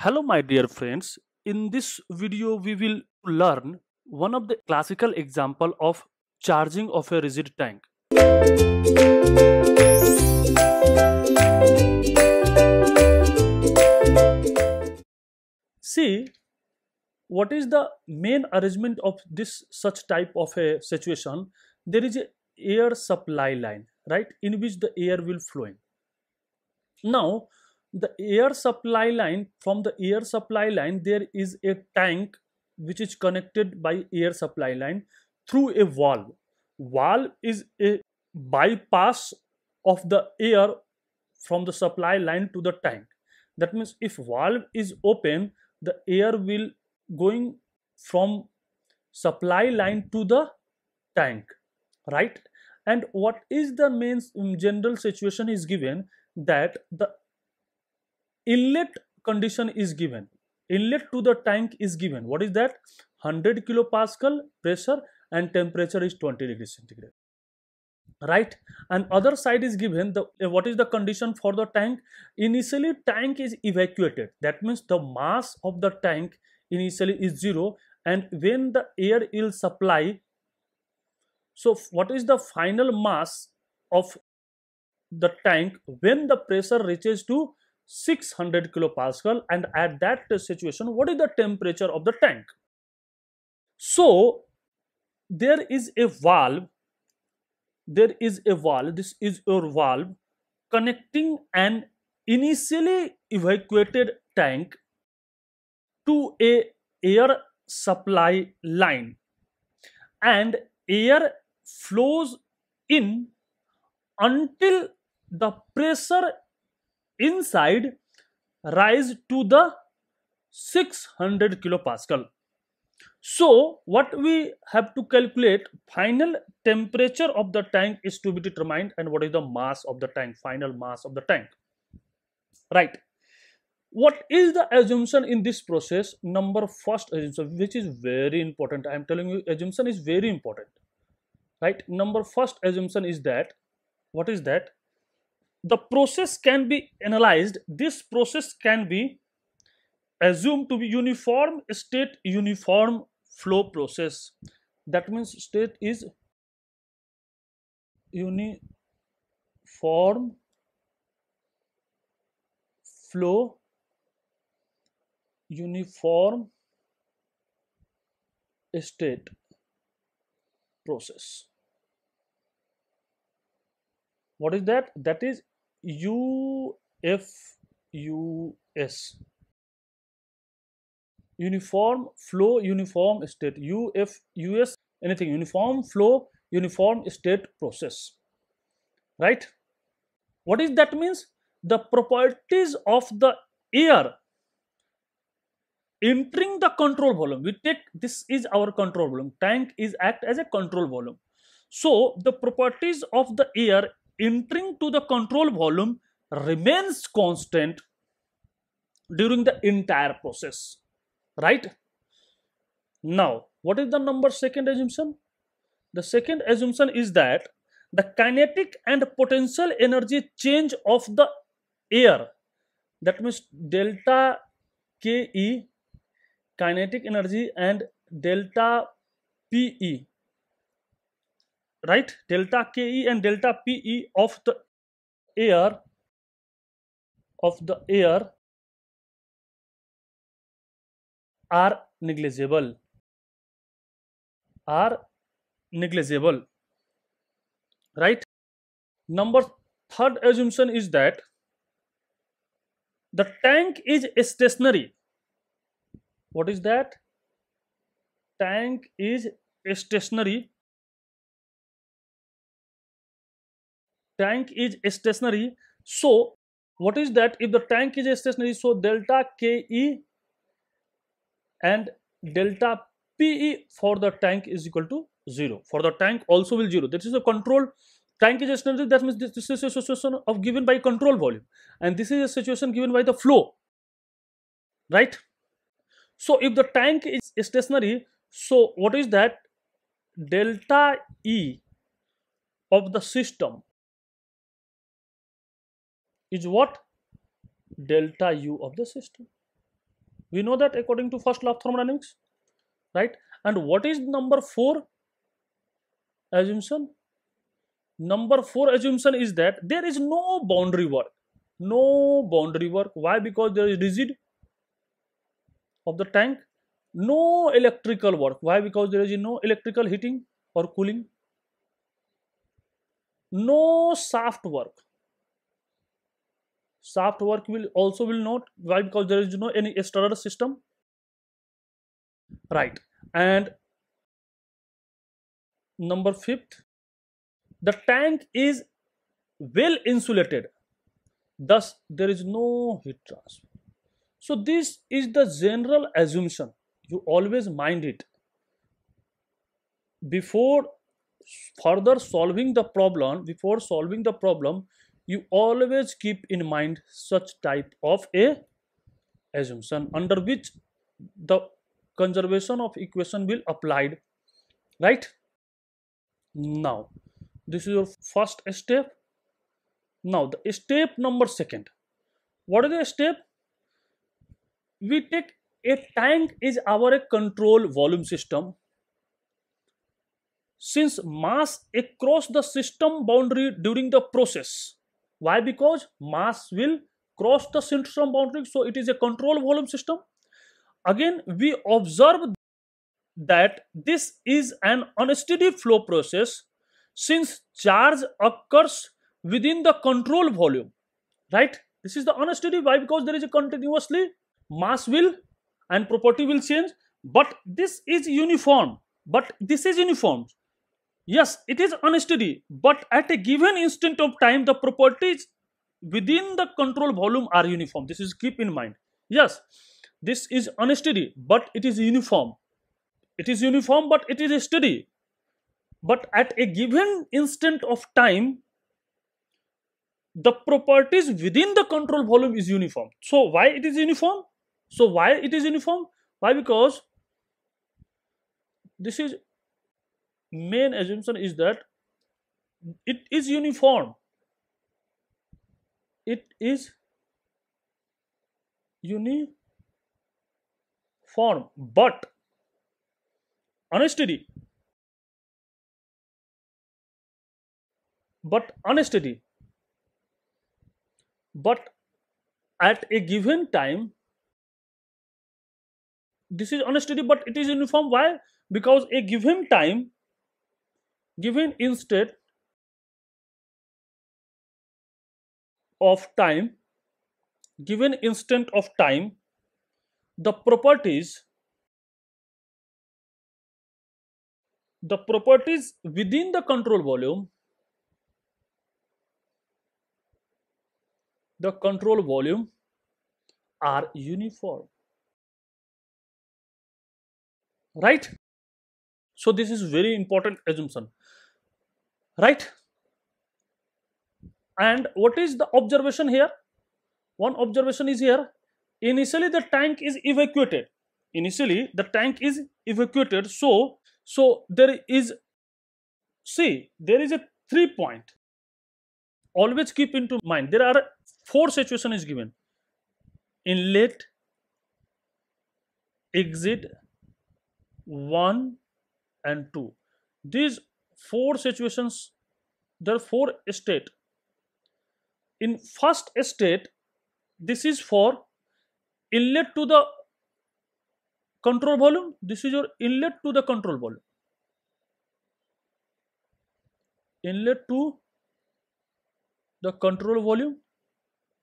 Hello my dear friends, in this video we will learn one of the classical example of charging of a rigid tank. See what is the main arrangement of this such type of a situation. There is a air supply line right in which the air will flow in. Now the air supply line from the air supply line there is a tank which is connected by air supply line through a valve valve is a bypass of the air from the supply line to the tank that means if valve is open the air will going from supply line to the tank right and what is the main general situation is given that the inlet condition is given inlet to the tank is given what is that 100 kilopascal pressure and temperature is 20 degrees centigrade right and other side is given the uh, what is the condition for the tank initially tank is evacuated that means the mass of the tank initially is zero and when the air will supply so what is the final mass of the tank when the pressure reaches to 600 kilopascal and at that situation what is the temperature of the tank so there is a valve there is a valve this is your valve connecting an initially evacuated tank to a air supply line and air flows in until the pressure inside rise to the 600 kilopascal. So what we have to calculate final temperature of the tank is to be determined and what is the mass of the tank, final mass of the tank. Right. What is the assumption in this process? Number first assumption which is very important. I am telling you assumption is very important. Right. Number first assumption is that what is that? the process can be analyzed this process can be assumed to be uniform state uniform flow process that means state is uniform flow uniform state process what is that that is UFUS uniform flow uniform state UFUS anything uniform flow uniform state process right what is that means the properties of the air entering the control volume we take this is our control volume tank is act as a control volume so the properties of the air entering to the control volume remains constant during the entire process right now what is the number second assumption the second assumption is that the kinetic and potential energy change of the air that means delta ke kinetic energy and delta pe right delta ke and delta pe of the air of the air are negligible are negligible right number third assumption is that the tank is stationary what is that tank is stationary tank is stationary so what is that if the tank is stationary so delta ke and delta pe for the tank is equal to 0 for the tank also will 0 this is a control tank is stationary that means this, is a situation of given by control volume and this is a situation given by the flow right so if the tank is stationary so what is that delta e of the system is what delta u of the system we know that according to first law of thermodynamics right and what is number 4 assumption number 4 assumption is that there is no boundary work no boundary work why because there is rigid of the tank no electrical work why because there is no electrical heating or cooling no shaft work shaft work will also will not why because there is you no know, any stirrer system right and number fifth the tank is well insulated thus there is no heat transfer so this is the general assumption you always mind it before further solving the problem before solving the problem you always keep in mind such type of a assumption under which the conservation of equation will applied right now this is your first step now the step number second what is the step we take a tank is our a control volume system since mass across the system boundary during the process why? Because mass will cross the system boundary. So it is a control volume system. Again, we observe that this is an unsteady flow process since charge occurs within the control volume, right? This is the unsteady. Why? Because there is a continuously mass will and property will change, but this is uniform. But this is uniform. Yes, it is unsteady, but at a given instant of time, the properties within the control volume are uniform. This is keep in mind. Yes, this is unsteady, but it is uniform. It is uniform, but it is steady. But at a given instant of time, the properties within the control volume is uniform. So why it is uniform? So why it is uniform? Why? Because this is main assumption is that it is uniform it is uniform but honesty but honesty but at a given time this is honesty but it is uniform why because a given time given instead of time given instant of time the properties the properties within the control volume the control volume are uniform right so this is very important assumption right and what is the observation here one observation is here initially the tank is evacuated initially the tank is evacuated so so there is see there is a three point always keep into mind there are four situation is given inlet exit 1 and 2 these four situations, there are four state. In first state, this is for inlet to the control volume. This is your inlet to the control volume. Inlet to the control volume,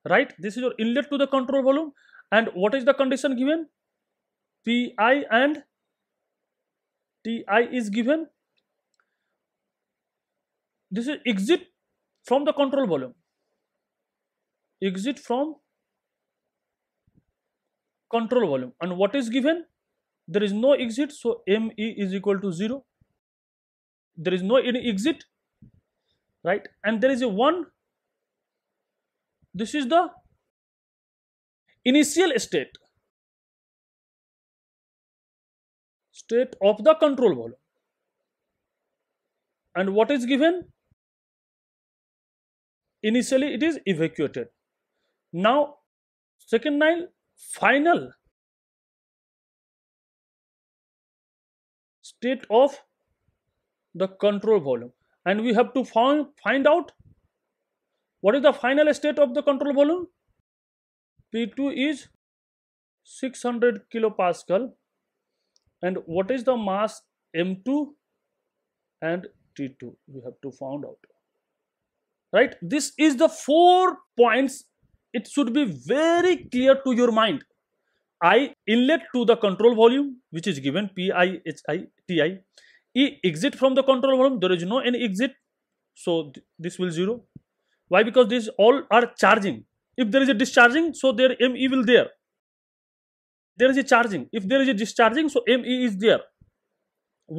right? This is your inlet to the control volume. And what is the condition given? Pi and Ti is given this is exit from the control volume exit from control volume and what is given there is no exit so me is equal to 0 there is no any exit right and there is a one this is the initial state state of the control volume and what is given initially it is evacuated now second line final state of the control volume and we have to find find out what is the final state of the control volume p2 is 600 kilopascal and what is the mass m2 and t2 we have to find out right this is the four points it should be very clear to your mind i inlet to the control volume which is given p i h i t i e exit from the control volume there is no any exit so th this will zero why because these all are charging if there is a discharging so there me will there there is a charging if there is a discharging so me is there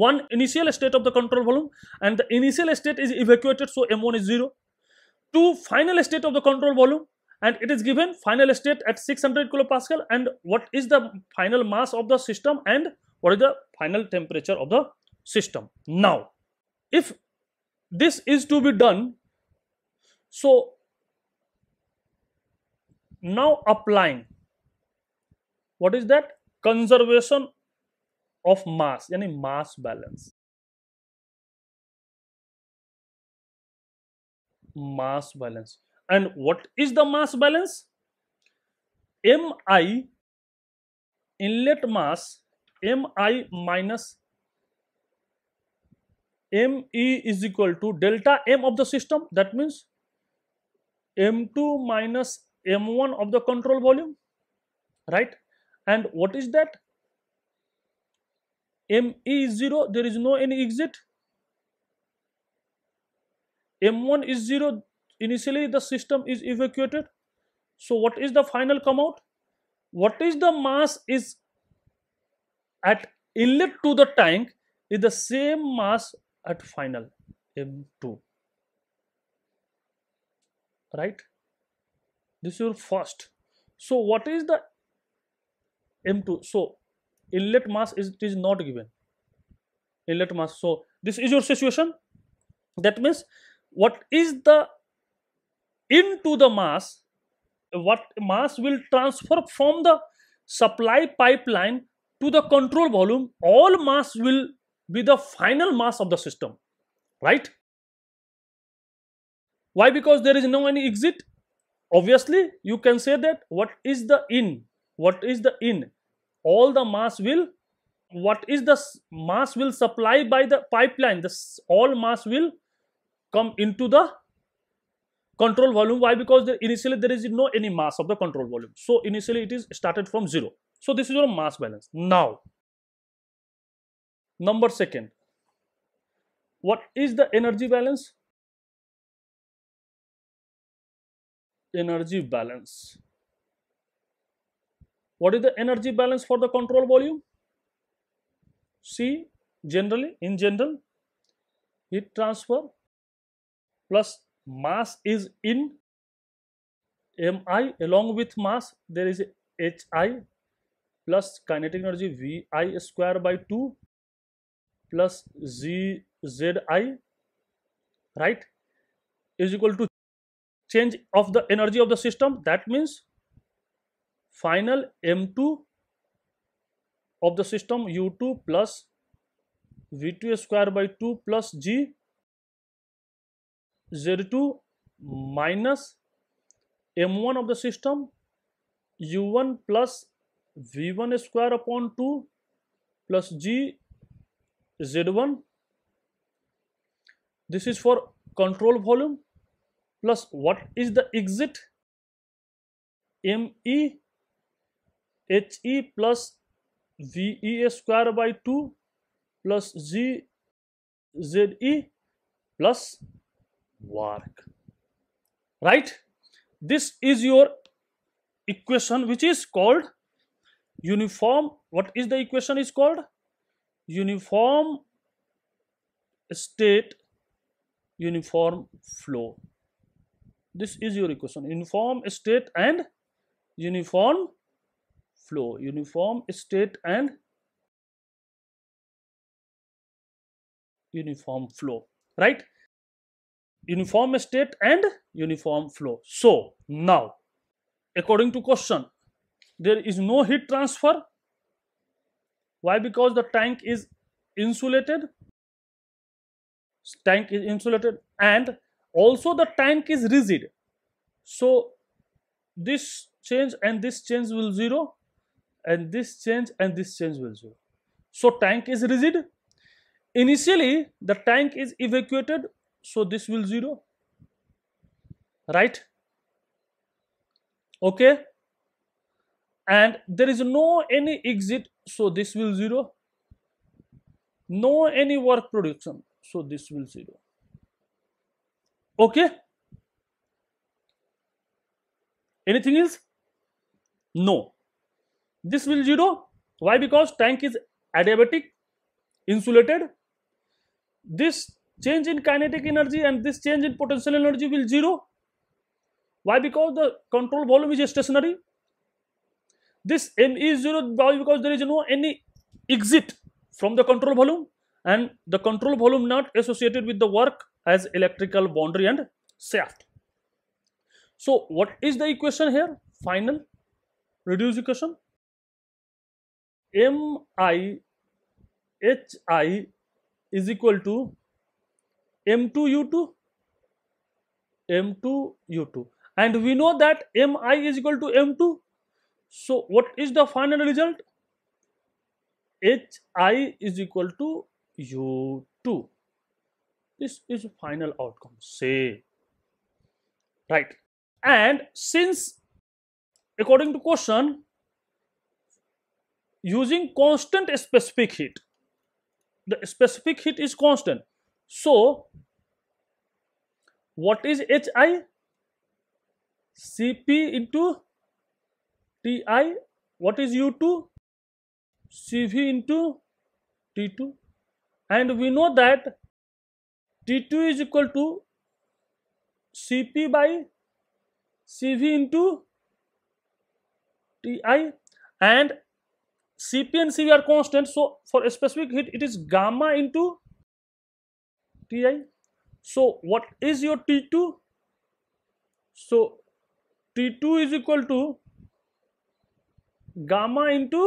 one initial state of the control volume and the initial state is evacuated so m1 is zero to final state of the control volume and it is given final state at 600 kilopascal and what is the final mass of the system and what is the final temperature of the system. Now, if this is to be done, so now applying what is that conservation of mass yani mass balance mass balance and what is the mass balance mi inlet mass mi minus me is equal to delta m of the system that means m2 minus m1 of the control volume right and what is that m e is 0 there is no any exit m1 is 0 initially the system is evacuated so what is the final come out what is the mass is at inlet to the tank is the same mass at final m2 right this is your first so what is the m2 so inlet mass is, it is not given inlet mass so this is your situation that means what is the into the mass what mass will transfer from the supply pipeline to the control volume all mass will be the final mass of the system right why because there is no any exit obviously you can say that what is the in what is the in all the mass will what is the mass will supply by the pipeline this all mass will come into the control volume. Why? Because there initially there is no any mass of the control volume. So initially it is started from zero. So this is your mass balance. Now, number second, what is the energy balance? Energy balance. What is the energy balance for the control volume? See, generally, in general, heat transfer plus mass is in mi along with mass there is hi plus kinetic energy vi square by 2 plus z zi right is equal to change of the energy of the system that means final m2 of the system u2 plus v2 square by 2 plus g Z2 minus M1 of the system U1 plus V1 square upon 2 plus G Z1 this is for control volume plus what is the exit ME HE plus VE square by 2 plus G ZE plus work right this is your equation which is called uniform what is the equation is called uniform state uniform flow this is your equation uniform state and uniform flow uniform state and uniform flow right uniform state and uniform flow. So, now according to question there is no heat transfer. Why? Because the tank is insulated, tank is insulated and also the tank is rigid. So, this change and this change will 0 and this change and this change will 0. So, tank is rigid. Initially, the tank is evacuated so this will 0 right okay and there is no any exit so this will 0 no any work production so this will 0 okay anything else no this will 0 why because tank is adiabatic insulated this change in kinetic energy and this change in potential energy will zero. Why? Because the control volume is stationary. This M is zero because there is no any exit from the control volume and the control volume not associated with the work as electrical boundary and shaft. So what is the equation here? Final reduced equation. M i h i is equal to m2u2 m2u2 and we know that mi is equal to m2 so what is the final result hi is equal to u2 this is final outcome say right and since according to question using constant specific heat the specific heat is constant so, what is HI? CP into TI. What is U2? CV into T2. And we know that T2 is equal to CP by CV into Ti and Cp and Cv are constant. So for a specific heat, it is gamma into ti so what is your t2 so t2 is equal to gamma into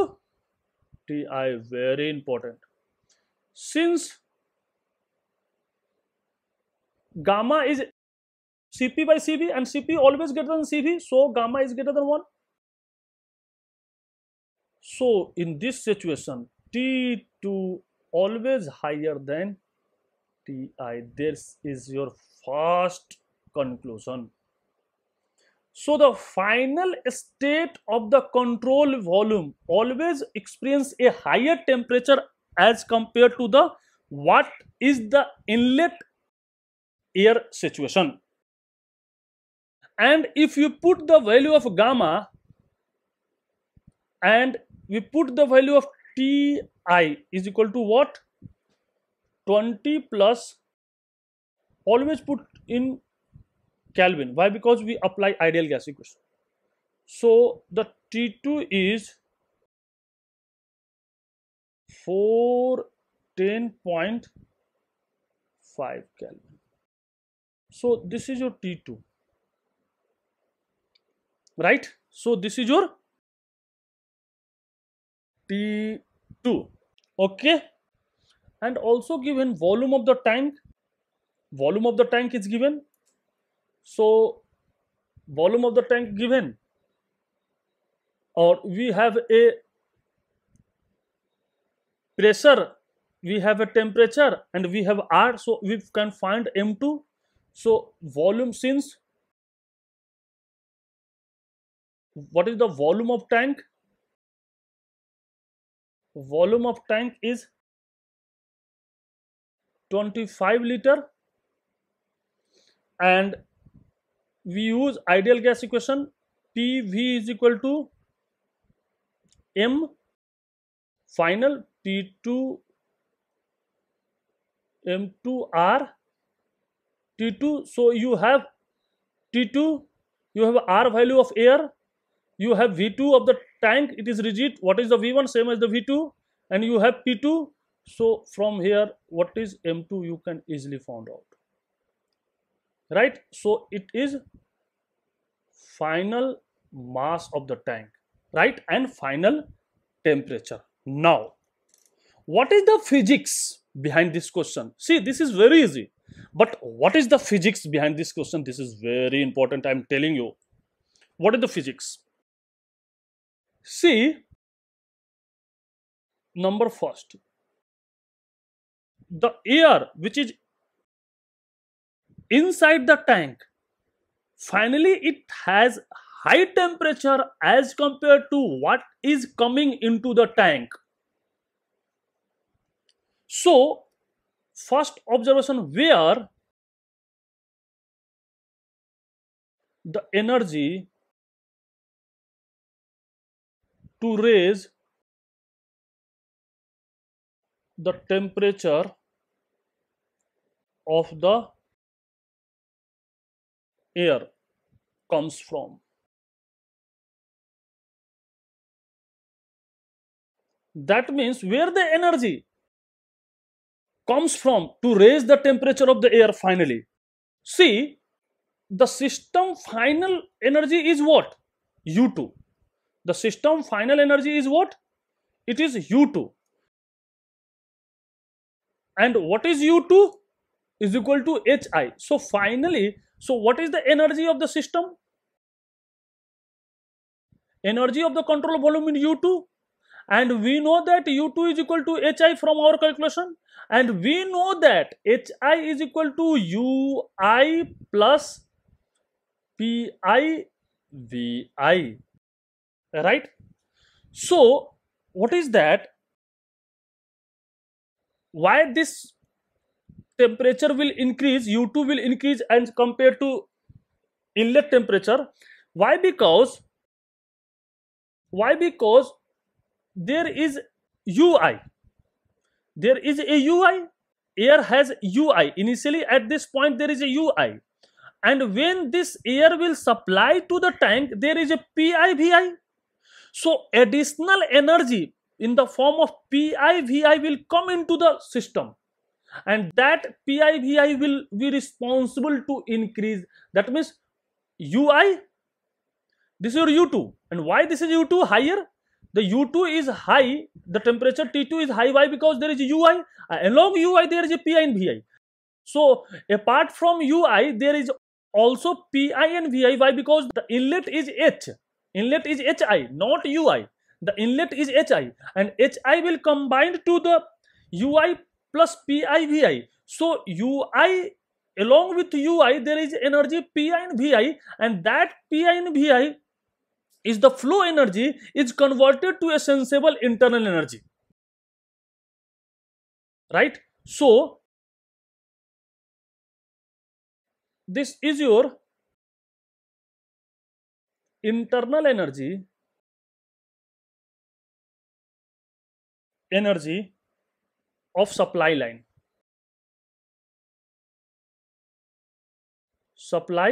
ti very important since gamma is cp by CV and cp always greater than cv so gamma is greater than 1 so in this situation t2 always higher than ti this is your first conclusion so the final state of the control volume always experience a higher temperature as compared to the what is the inlet air situation and if you put the value of gamma and we put the value of ti is equal to what 20 plus always put in Kelvin. Why? Because we apply ideal gas equation. So the T2 is 410.5 Kelvin. So this is your T2, right? So this is your T2, okay? and also given volume of the tank volume of the tank is given so volume of the tank given or we have a pressure we have a temperature and we have r so we can find m2 so volume since what is the volume of tank volume of tank is 25 liter and we use ideal gas equation PV is equal to M final T2 M2R T2 so you have T2 you have R value of air you have V2 of the tank it is rigid what is the V1 same as the V2 and you have P2 so from here, what is M2 you can easily find out. Right? So it is final mass of the tank, right? And final temperature. Now, what is the physics behind this question? See, this is very easy. But what is the physics behind this question? This is very important. I'm telling you. What is the physics? See, number first, the air which is inside the tank finally it has high temperature as compared to what is coming into the tank so first observation where the energy to raise the temperature of the air comes from. That means where the energy comes from to raise the temperature of the air finally. See, the system final energy is what? U2. The system final energy is what? It is U2. And what is U2? is equal to hi. So finally, so what is the energy of the system? Energy of the control volume in U2 and we know that U2 is equal to hi from our calculation and we know that hi is equal to ui plus pi vi right so what is that why this temperature will increase u2 will increase and compared to inlet temperature why because why because there is ui there is a ui air has ui initially at this point there is a ui and when this air will supply to the tank there is a pivi so additional energy in the form of pivi will come into the system and that PIVI will be responsible to increase. That means UI, this is your U2. And why this is U2 higher? The U2 is high, the temperature T2 is high. Why? Because there is UI. Along UI, there is a PI and VI. So, apart from UI, there is also PI and VI. Why? Because the inlet is H. Inlet is HI, not UI. The inlet is HI. And HI will combine to the UI plus PIVI. So UI along with UI there is energy PI and VI and that PI and VI is the flow energy is converted to a sensible internal energy. Right? So this is your internal energy energy of supply line supply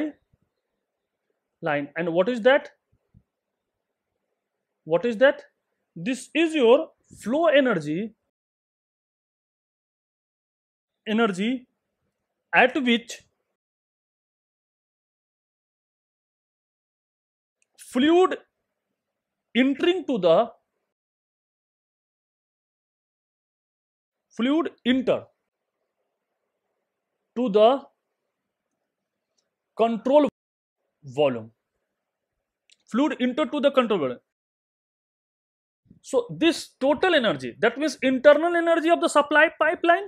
line and what is that what is that this is your flow energy energy at which fluid entering to the fluid enter to the control volume fluid enter to the control volume so this total energy that means internal energy of the supply pipeline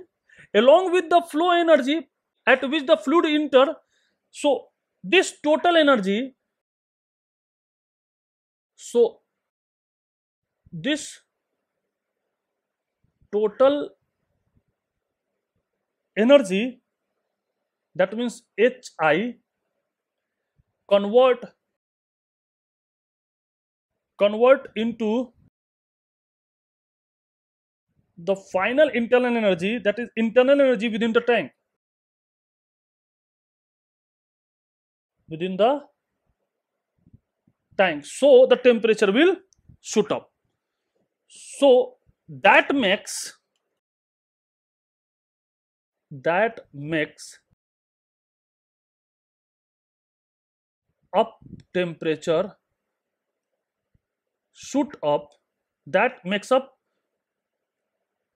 along with the flow energy at which the fluid enter so this total energy so this total energy that means hi convert convert into the final internal energy that is internal energy within the tank within the tank so the temperature will shoot up so that makes that makes up temperature shoot up that makes up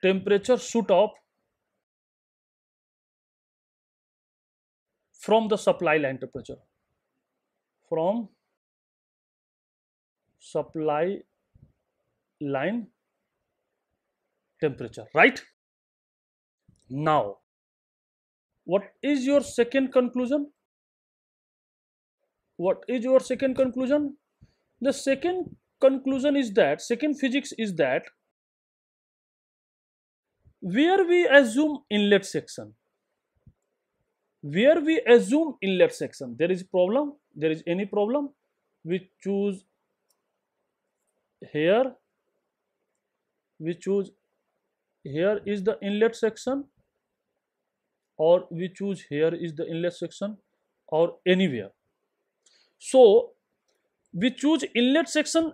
temperature shoot up from the supply line temperature from supply line temperature right now what is your second conclusion what is your second conclusion the second conclusion is that second physics is that where we assume inlet section where we assume inlet section there is problem there is any problem we choose here we choose here is the inlet section or we choose here is the inlet section or anywhere. So we choose inlet section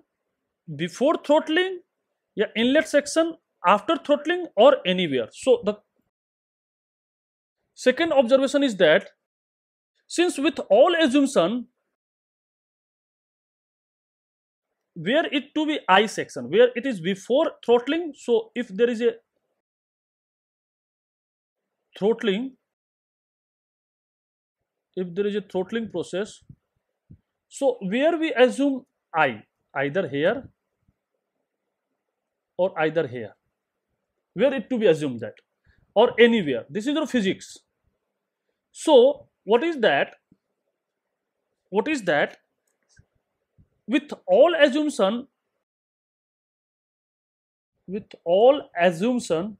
before throttling, yeah, inlet section after throttling or anywhere. So the second observation is that since with all assumption where it to be I section where it is before throttling so if there is a throttling if there is a throttling process so where we assume i either here or either here where it to be assumed that or anywhere this is your physics so what is that what is that with all assumption with all assumption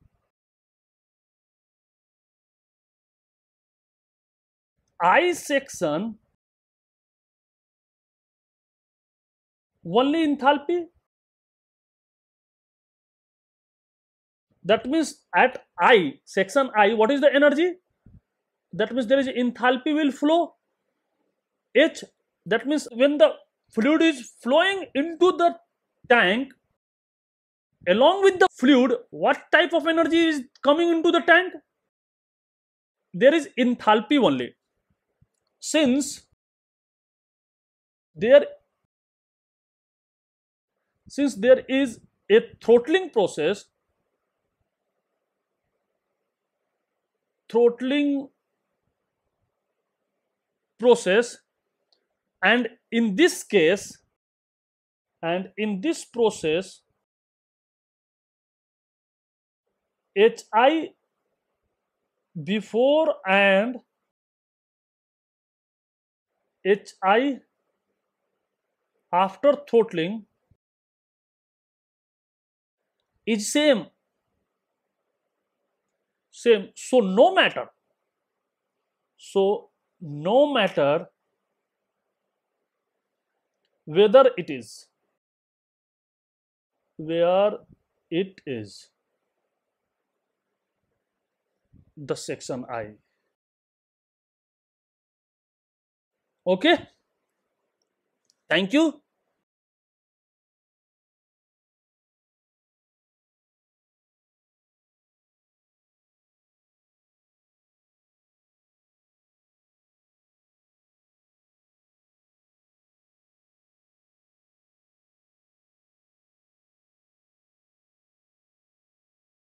I section only enthalpy that means at i section i what is the energy that means there is enthalpy will flow h that means when the fluid is flowing into the tank along with the fluid what type of energy is coming into the tank there is enthalpy only since there since there is a throttling process throttling process and in this case and in this process hi before and HI after throttling is same same so no matter so no matter whether it is where it is the section i okay thank you